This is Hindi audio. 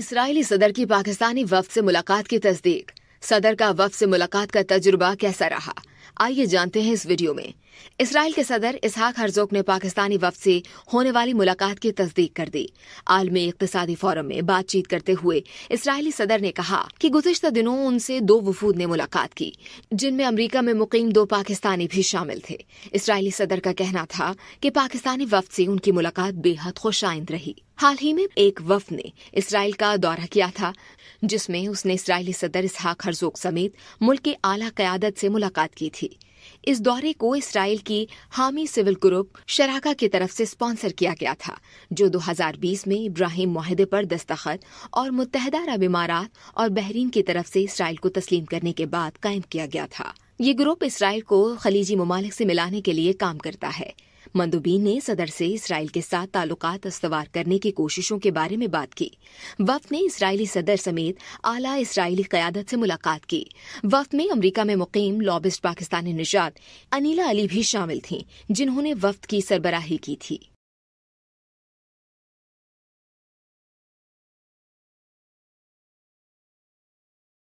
इसराइली सदर की पाकिस्तानी वफ से मुलाकात की तस्दीक सदर का वफ से मुलाकात का तजुर्बा कैसा रहा आइए जानते हैं इस वीडियो में इसराइल के सदर इसहाक हरजोक ने पाकिस्तानी वफ से होने वाली मुलाकात की तस्दीक कर दी आलमी इकतसादी फोरम में बातचीत करते हुए इसराइली सदर ने कहा कि गुजशत दिनों उनसे दो वफूद ने मुलाकात की जिनमें अमरीका में मुकम दो पाकिस्तानी भी शामिल थे इसराइली सदर का कहना था कि पाकिस्तानी वफ से उनकी मुलाकात बेहद खुशाइंद रही हाल ही में एक वफ ने इसराइल का दौरा किया था जिसमें उसने इसराइली सदर इसहाक हरजोग समेत मुल्क के आला क्यादत से मुलाकात की थी इस दौरे को इसराइल की हामी सिविल ग्रुप शराका की तरफ से स्पॉन्सर किया गया था जो 2020 में इब्राहिम माहदे पर दस्तखत और मुतहदा अरब इमारात और बहरीन की तरफ से इसराइल को तस्लीम करने के बाद कायम किया गया था ये ग्रुप इसराइल को खलीजी ममालिक से मिलाने के लिए काम करता है मंदुबीन ने सदर से इसराइल के साथ ताल्लुकात इस्तवार करने की कोशिशों के बारे में बात की वफ ने इसराइली सदर समेत आला इसराइली क्यादत से मुलाकात की वफ में अमरीका में मुकीम लॉबिस्ट पाकिस्तानी निजात अनिला अली भी शामिल थीं जिन्होंने वफ्त की सरबराही की थी